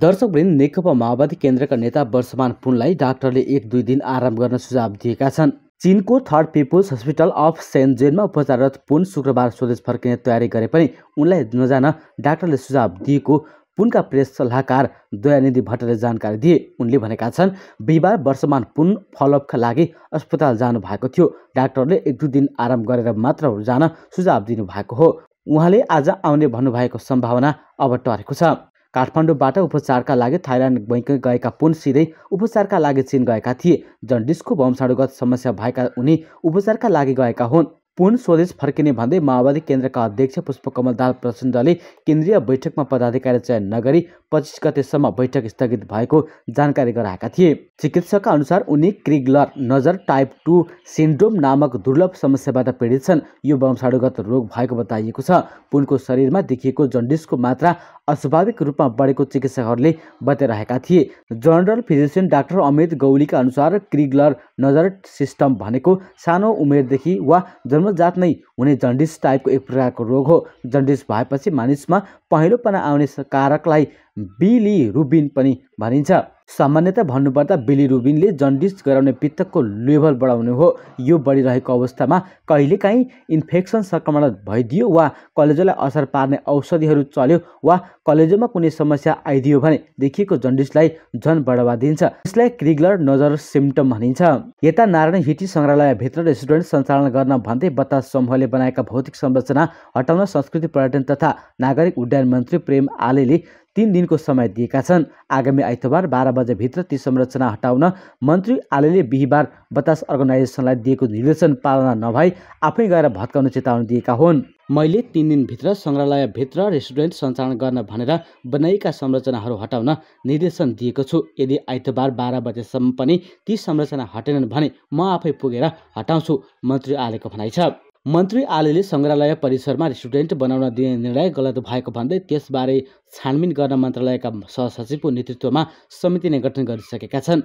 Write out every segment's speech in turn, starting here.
दर्शकवृन्द नेकपा माओवादी केन्द्रका नेता वर्षमान पुनलाई डाक्टरले एक दुई दिन आराम गर्न सुझाव दिएका छन् चिनको थर्ड पिपुल्स हस्पिटल अफ सेन्ट जेनमा उपचाररत पुन शुक्रबार स्वदेश फर्किने तयारी गरे पनि उनलाई नजान डाक्टरले सुझाव दिएको पुनका प्रेस सल्लाहकार दयानिधि भट्टले जानकारी दिए उनले भनेका छन् बिहिबार वर्षमान पुन फलोअपका लागि अस्पताल जानु भएको थियो डाक्टरले एक दुई दिन आराम गरेर मात्र जान सुझाव दिनुभएको हो उहाँले आज आउने भन्नुभएको सम्भावना अब टरेको छ काठमाडौँबाट उपचारका लागि थाइल्यान्ड बैङ्क गएका पुन सिधै उपचारका लागि चिन गएका थिए जन्डिसको वंशाणुगत समस्या भएका उनी उपचारका लागि गएका हुन् पुन स्वदेश फर्किने भन्दै माओवादी केन्द्रका अध्यक्ष पुष्पकमल दाल प्रचण्डले केन्द्रीय बैठकमा पदाधिकारी चयन नगरी पच्चिस गतेसम्म बैठक स्थगित भएको जानकारी गराएका थिए चिकित्सकका अनुसार उनी क्रिगलर नजर टाइप टू सिन्ड्रोम नामक दुर्लभ समस्याबाट पीडित छन् यो वंशाणुगत रोग भएको बताइएको छ पुनको शरीरमा देखिएको जन्डिसको मात्रा अस्वाभाविक रूपमा बढेको चिकित्सकहरूले बताइरहेका थिए जनरल फिजिसियन डाक्टर अमित गौलीका अनुसार क्रिगलर नजर सिस्टम भनेको सानो उमेरदेखि वा जन्मजात नै हुने जन्डिस टाइपको एक प्रकारको रोग हो जन्डिस भएपछि मानिसमा पहिलोपना आउने कारकलाई रुबिन पनि भनिन्छ सामान्यतया भन्नुपर्दा बिलिरुबिनले जन्डिस गराउने पित्तको लेभल बढाउने हो यो बढिरहेको अवस्थामा कहिलेकाहीँ इन्फेक्सन सङ्क्रमण भइदियो वा कलेजोलाई असर पार्ने औषधिहरू चल्यो वा कलेजोमा कुनै समस्या आइदियो भने देखिएको जन्डिसलाई झन बढावा दिन्छ यसलाई क्रिगलर नजर सिम्टम भनिन्छ यता नारायण हिटी सङ्ग्रहालयभित्र रेस्टुरेन्ट सञ्चालन गर्न भन्दै बतास समूहले बनाएका भौतिक संरचना हटाउन संस्कृति पर्यटन तथा नागरिक उड्डयन मन्त्री प्रेम आलेले तिन दिनको समय दिएका छन् आगामी आइतबार बाह्र बजेभित्र ती संरचना हटाउन मन्त्री आलेले बिहिबार बतास अर्गनाइजेसनलाई दिएको निर्देशन पालना नभई आफै गएर भत्काउन चेतावनी दिएका हुन् मैले तिन दिनभित्र सङ्ग्रहालयभित्र रेस्टुरेन्ट सञ्चालन गर्न भनेर बनाइएका संरचनाहरू हटाउन निर्देशन दिएको छु यदि आइतबार बाह्र बजेसम्म पनि ती संरचना हटेनन् भने म आफै पुगेर हटाउँछु मन्त्री आलेको भनाइ छ मन्त्री आलेले सङ्ग्रहालय परिसरमा रेस्टुरेन्ट बनाउन दिने निर्णय गलत भएको भन्दै त्यसबारे छानबिन गर्न मन्त्रालयका सहसचिवको नेतृत्वमा समिति नै गठन गरिसकेका छन्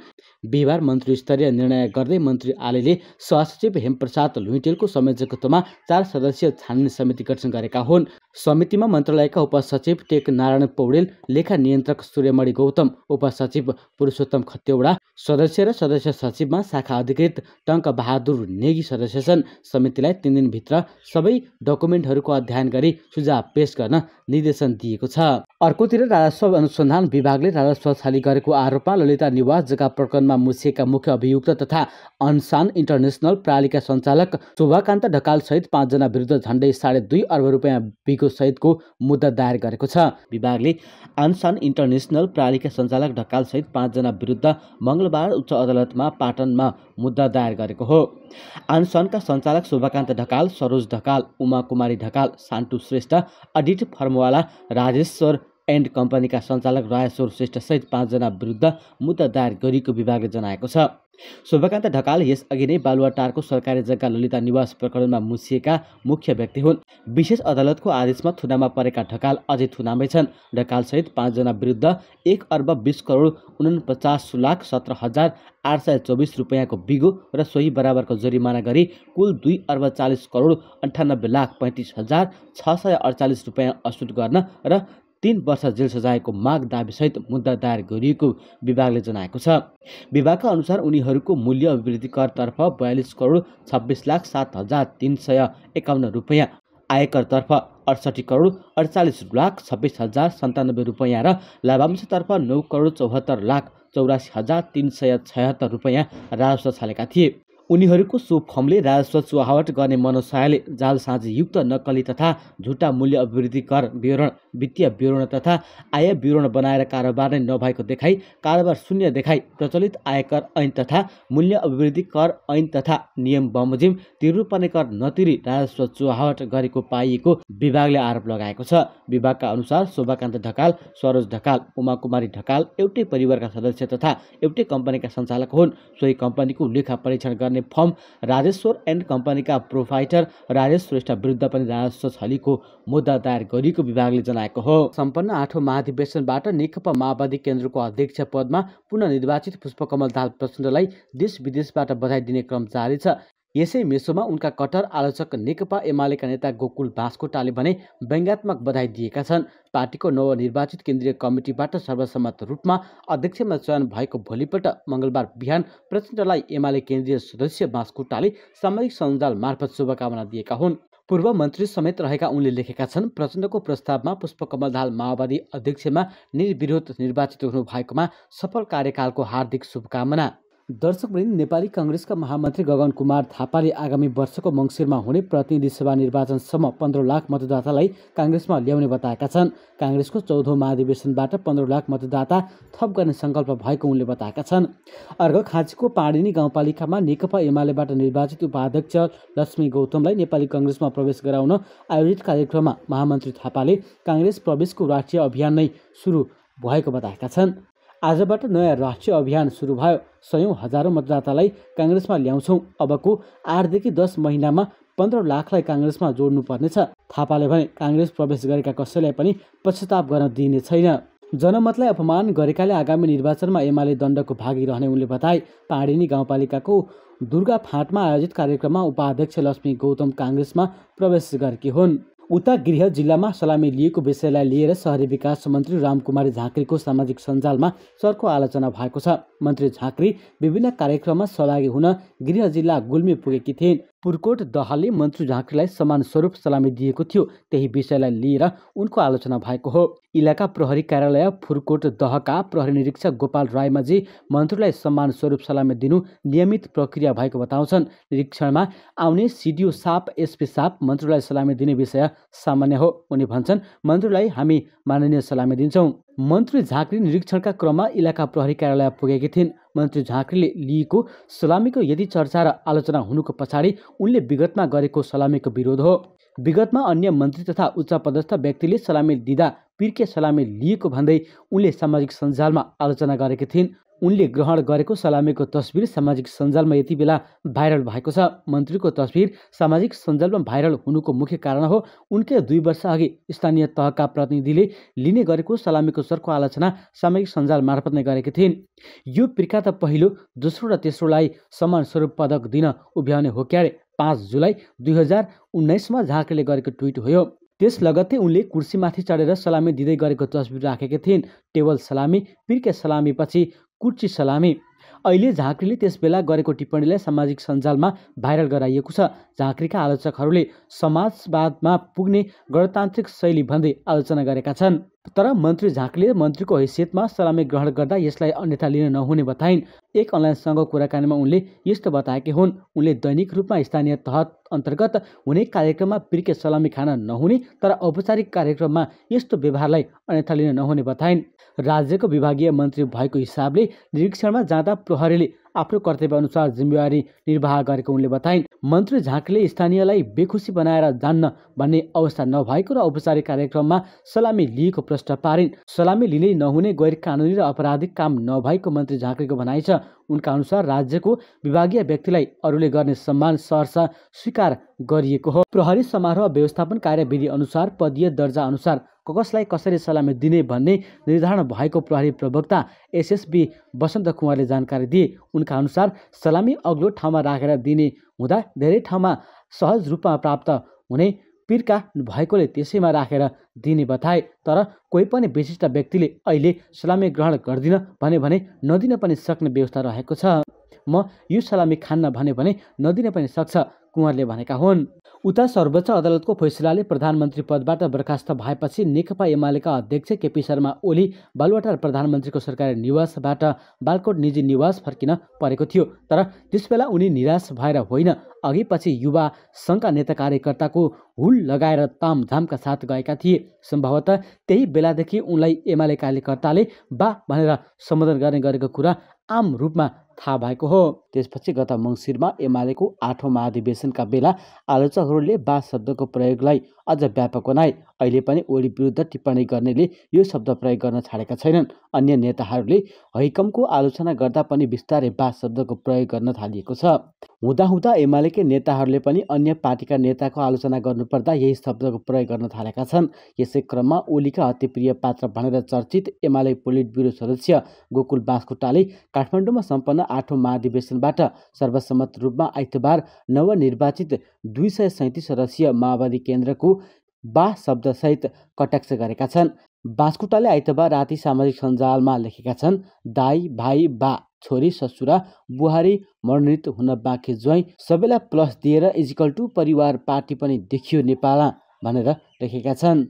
बिहिबार मन्त्री स्तरीय निर्णय गर्दै मन्त्री आलेले सहसचिव हेमप्रसाद लुइटेलको संयोजकत्वमा चार सदस्यीय छानबिन समिति गठन गरेका हुन् समितिमा मन्त्रालयका उपसचिव टेक नारायण पौडेल लेखा नियन्त्रक सूर्यमणि गौतम उपसचिव पुरुषोत्तम खत्यौडा सदस्य र सदस्य सचिवमा शाखा अधिकृत टङ्क बहादुर नेगी सदस्य छन् समितिलाई तिन दिन कार्यक्रमभित्र सबै डकुमेन्टहरूको अध्ययन गरी सुझाव पेश गर्न निर्देशन दिएको छ अर्कोतिर राजस्व अनुसन्धान विभागले राजस्व छाली गरेको आरोपमा ललिता निवास जग्गा प्रकरणमा मुछिएका मुख्य अभियुक्त तथा अनसान इन्टरनेसनल प्रालीका सञ्चालक शोभाकान्त ढकाल सहित पाँचजना विरुद्ध झन्डै साढे दुई अर्ब रुपियाँ बिगो सहितको मुद्दा दायर गरेको छ विभागले अनसान इन्टरनेसनल प्रालीका सञ्चालक ढकाल सहित पाँचजना विरुद्ध मङ्गलबार उच्च अदालतमा पाटनमा मुद्दा दायर गरेको हो आनसनका सञ्चालक शोभाकान्त ढकाल सरोज ढकाल उमा कुमारी ढकाल सान्टु श्रेष्ठ अडिट फर्मवाला राजेश्वर एन्ड कम्पनीका सञ्चालक रायश्वर श्रेष्ठसहित पाँचजना विरुद्ध मुद्दा दायर गरिएको विभागले जनाएको छ शोभाकान्त ढकाल यसअघि नै बालुवाटारको सरकारी जग्गा ललिता निवास प्रकरणमा मुसिएका मुख्य व्यक्ति हुन् विशेष अदालतको आदेशमा थुनामा परेका ढकाल अझै थुनामै छन् ढकालसहित पाँचजना विरुद्ध एक अर्ब बिस करोड उनपचास लाख सत्र हजार आठ सय चौबिस रुपियाँको बिगो र सोही बराबरको जरिमाना गरी कुल दुई अर्ब चालिस करोड अन्ठानब्बे लाख पैँतिस हजार छ सय अडचालिस रुपियाँ असुट गर्न र तिन वर्ष जेल सजायको माग दावीसहित मुद्दा दायर गरिएको विभागले जनाएको छ विभागका अनुसार उनीहरूको मूल्य अभिवृद्धि करतर्फ बयालिस करोड छब्बिस लाख सात हजार तिन सय एकाउन्न रुपियाँ आयकरतर्फ अडसठी करोड अडचालिस लाख छब्बिस हजार सन्तानब्बे रुपियाँ र लाभांशतर्फ नौ करोड चौहत्तर लाख चौरासी हजार तिन सय छयत्तर रुपियाँ राजस्व छालेका थिए उनीहरूको सो फर्मले राजस्व चुहावट गर्ने मनोसायले जालसाँझयुक्त नक्कली तथा झुटा मूल्य अभिवृद्धि कर विवरण वित्तीय विवरण तथा आय विवरण बनाएर कारोबार नै नभएको देखाई कारोबार शून्य देखाई प्रचलित आयकर ऐन तथा मूल्य अभिवृद्धि कर ऐन तथा नियम बमोजिम तिर्नुपर्ने कर नतिरी राजस्व चुहावट गरेको पाइएको विभागले आरोप लगाएको छ विभागका अनुसार शोभाकान्त ढकाल सरोज ढकाल उमा कुमारी ढकाल एउटै परिवारका सदस्य तथा एउटै कम्पनीका सञ्चालक हुन् सोही कम्पनीको लेखा परीक्षण गर्ने गर्ने फर्म राजेश्वर एन्ड कम्पनीका प्रोभाइडर राजेश श्रेष्ठ विरुद्ध पनि राजस्व छलीको मुद्दा दायर गरिएको विभागले जनाएको हो सम्पन्न आठौँ महाधिवेशनबाट नेकपा माओवादी केन्द्रको अध्यक्ष पदमा पुनर्निर्वाचित पुष्पकमल दाल प्रचण्डलाई देश विदेशबाट बधाई दिने क्रम जारी छ यसै मेसोमा उनका कट्टर आलोचक नेकपा एमालेका नेता गोकुल बास्कोटाले भने व्यङ्गात्मक बधाई दिएका छन् पार्टीको नवनिर्वाचित केन्द्रीय कमिटीबाट सर्वसम्मत रूपमा अध्यक्षमा चयन भएको भोलिपल्ट मङ्गलबार बिहान प्रचण्डलाई एमाले केन्द्रीय सदस्य बास्कोटाले सामाजिक सञ्जाल मार्फत शुभकामना दिएका हुन् पूर्व मन्त्री समेत रहेका उनले लेखेका छन् प्रचण्डको प्रस्तावमा पुष्पकमल दाल माओवादी अध्यक्षमा निर्विरोध निर्वाचित हुनुभएकोमा सफल कार्यकालको हार्दिक शुभकामना दर्शकवृन्द नेपाली काङ्ग्रेसका महामन्त्री गगन कुमार थापाले आगामी वर्षको मङ्सिरमा हुने प्रतिनिधि सभा निर्वाचनसम्म पन्ध्र लाख मतदातालाई काङ्ग्रेसमा ल्याउने बताएका छन् काङ्ग्रेसको चौधौँ महाधिवेशनबाट पन्ध्र लाख मतदाता थप गर्ने सङ्कल्प भएको उनले बताएका छन् अर्घ खाँचीको पाणिनी गाउँपालिकामा नेकपा एमालेबाट निर्वाचित उपाध्यक्ष लक्ष्मी गौतमलाई नेपाली कङ्ग्रेसमा प्रवेश गराउन आयोजित कार्यक्रममा महामन्त्री थापाले काङ्ग्रेस प्रवेशको राष्ट्रिय अभियान नै सुरु भएको बताएका छन् आजबाट नयाँ राष्ट्रिय अभियान सुरु भयो सयौँ हजारौँ मतदातालाई काङ्ग्रेसमा ल्याउँछौँ अबको आठदेखि दस महिनामा पन्ध्र लाखलाई काङ्ग्रेसमा जोड्नुपर्नेछ थापाले भने काङ्ग्रेस प्रवेश गरेका कसैलाई पनि पश्चाताप गर्न दिइने छैन जनमतलाई अपमान गरेकाले आगामी निर्वाचनमा एमाले दण्डको भागी रहने उनले बताए पाडेनी गाउँपालिकाको दुर्गा फाँटमा आयोजित कार्यक्रममा उपाध्यक्ष लक्ष्मी गौतम काङ्ग्रेसमा प्रवेश गरेकी हुन् उता गृह जिल्लामा सलामी लिएको विषयलाई लिएर सहरी विकास मन्त्री रामकुमारी झाँक्रीको सामाजिक सञ्जालमा सरको आलोचना भएको छ मन्त्री झाँक्री विभिन्न कार्यक्रममा सहभागी हुन गृह जिल्ला गुल्मी पुगेकी थिइन् पुर्कोट दहालले मन्त्री झाँक्रीलाई समान स्वरूप सलामी दिएको थियो त्यही विषयलाई लिएर उनको आलोचना भएको हो इलाका प्रहरी कार्यालय फुरकोट दहका प्रहरी निरीक्षक गोपाल रायमाझी मन्त्रीलाई सम्मान स्वरूप सलामी दिनु नियमित प्रक्रिया भएको बताउँछन् निरीक्षणमा आउने सिडिओ साप एसपी साप मन्त्रीलाई सलामी दिने विषय सामान्य हो उनी भन्छन् मन्त्रीलाई हामी माननीय सलामी दिन्छौँ मन्त्री झाँक्री निरीक्षणका क्रममा इलाका प्रहरी कार्यालय पुगेकी थिइन् मन्त्री झाँक्रीले लिएको सलामीको यदि चर्चा र आलोचना हुनुको पछाडि उनले विगतमा गरेको सलामीको विरोध हो विगतमा अन्य मन्त्री तथा उच्च पदस्थ व्यक्तिले सलामी दिँदा पिर्के सलामी लिएको भन्दै उनले सामाजिक सञ्जालमा आलोचना गरेकी थिइन् उनले ग्रहण गरेको सलामीको तस्विर सामाजिक सञ्जालमा यति बेला भाइरल भएको छ मन्त्रीको तस्विर सामाजिक सञ्जालमा भाइरल हुनुको मुख्य कारण हो उनकै दुई वर्ष अघि स्थानीय तहका प्रतिनिधिले लिने गरेको सलामीको सरको आलोचना सामाजिक सञ्जाल मार्फत नै गरेकी थिइन् यो पिर्का त पहिलो दोस्रो र तेस्रोलाई समान स्वरूप पदक दिन उभ्याउने हो क्यारे पाँच जुलाई दुई हजार उन्नाइसमा झाँक्रेले गरेको ट्विट हो त्यस लगत्तै उनले कुर्सीमाथि चढेर सलामी दिँदै गरेको तस्बिर राखेकी थिइन् टेबल सलामी पिर्के सलामी पछि कुर्ची सलामी अहिले झाँक्रीले त्यसबेला गरेको टिप्पणीलाई सामाजिक सञ्जालमा भाइरल गराइएको छ झाँक्रीका आलोचकहरूले समाजवादमा पुग्ने गणतान्त्रिक शैली भन्दै आलोचना गरेका छन् तर मन्त्री झाँक्रीले मन्त्रीको हैसियतमा सलामी ग्रहण गर्दा यसलाई अन्यथा लिन नहुने बताइन् एक अनलाइनसँग कुराकानीमा उनले यस्तो बताएकी हुन् उनले दैनिक रूपमा स्थानीय तह अन्तर्गत हुने कार्यक्रममा पिर्के सलामी खान नहुने तर औपचारिक कार्यक्रममा यस्तो व्यवहारलाई अन्यथा लिन नहुने बताइन् राज्यको विभागीय मन्त्री भएको हिसाबले निरीक्षणमा जाँदा प्रहरीले आफ्नो कर्तव्यअनुसार जिम्मेवारी निर्वाह गरेको उनले बताइन् मन्त्री झाँक्रीले स्थानीयलाई बेखुसी बनाएर जान्न भन्ने अवस्था नभएको र औपचारिक कार्यक्रममा सलामी लिएको प्रश्न पारिन् सलामी लिने नहुने गैर कानुनी र अपराधिक काम नभएको मन्त्री झाँक्रीको भनाइ छ उनका अनुसार राज्यको विभागीय व्यक्तिलाई अरूले गर्ने सम्मान सहरसा स्वीकार गरिएको हो प्रहरी समारोह व्यवस्थापन कार्यविधि अनुसार पदीय दर्जा अनुसार कसलाई कसरी सलामी दिने भन्ने निर्धारण भएको प्रहरी प्रवक्ता एसएसबी वसन्त कुमारले जानकारी दिए उनका अनुसार सलामी अग्लो ठाउँमा राखेर दिने हुँदा धेरै ठाउँमा सहज रूपमा प्राप्त हुने पिर्का भएकोले त्यसैमा राखेर दिने बताए तर कोही पनि विशिष्ट व्यक्तिले अहिले सलामी ग्रहण गर्दिन भन्यो भने नदिन पनि सक्ने व्यवस्था रहेको छ म यो सलामी खान्न भन्यो भने नदिन पनि सक्छ कुँवरले भनेका हुन् उता सर्वोच्च अदालतको फैसलाले प्रधानमन्त्री पदबाट बर्खास्त भएपछि नेकपा एमालेका अध्यक्ष केपी शर्मा ओली बालुवाटार प्रधानमन्त्रीको सरकारी निवासबाट बालकोट निजी निवास फर्किन परेको थियो तर त्यसबेला उनी निराश भएर होइन अघि पछि युवा सङ्घका नेता कार्यकर्ताको हुल लगाएर तामझामका साथ गएका थिए सम्भवतः त्यही बेलादेखि उनलाई एमाले कार्यकर्ताले बा भनेर सम्बोधन गर्ने गरेको कुरा आम रूपमा थाहा भएको हो त्यसपछि गत मङ्सिरमा एमालेको आठौँ महाधिवेशनका बेला आलोचकहरूले बा शब्दको प्रयोगलाई अझ व्यापक बनाए अहिले पनि ओली विरुद्ध टिप्पणी गर्नेले यो शब्द प्रयोग गर्न छाडेका छैनन् अन्य नेताहरूले हैकमको आलोचना गर्दा पनि बिस्तारै बा शब्दको प्रयोग गर्न थालिएको छ हुँदाहुँदा एमालेकै नेताहरूले पनि अन्य पार्टीका नेताको आलोचना गर्नुपर्दा यही शब्दको प्रयोग गर्न थालेका छन् यसै क्रममा ओलीका अतिप्रिय पात्र भनेर चर्चित एमाले पोलिट ब्युरो सदस्य गोकुल बास्कोटाले काठमाडौँमा सम्पन्न आठौँ महाधिवेशनबाट सर्वसम्मत रूपमा आइतबार नवनिर्वाचित दुई सय सैँतिस सदस्यीय माओवादी केन्द्रको बा शब्दसहित कटाक्ष गरेका छन् बास्कोटाले आइतबार राति सामाजिक सञ्जालमा लेखेका छन् दाई भाइ बा छोरी ससुरा बुहारी मनोनित हुन बाँकी ज्वाइँ सबैलाई प्लस दिएर इजिकल टु परिवार पार्टी पनि देखियो नेपाल भनेर लेखेका छन्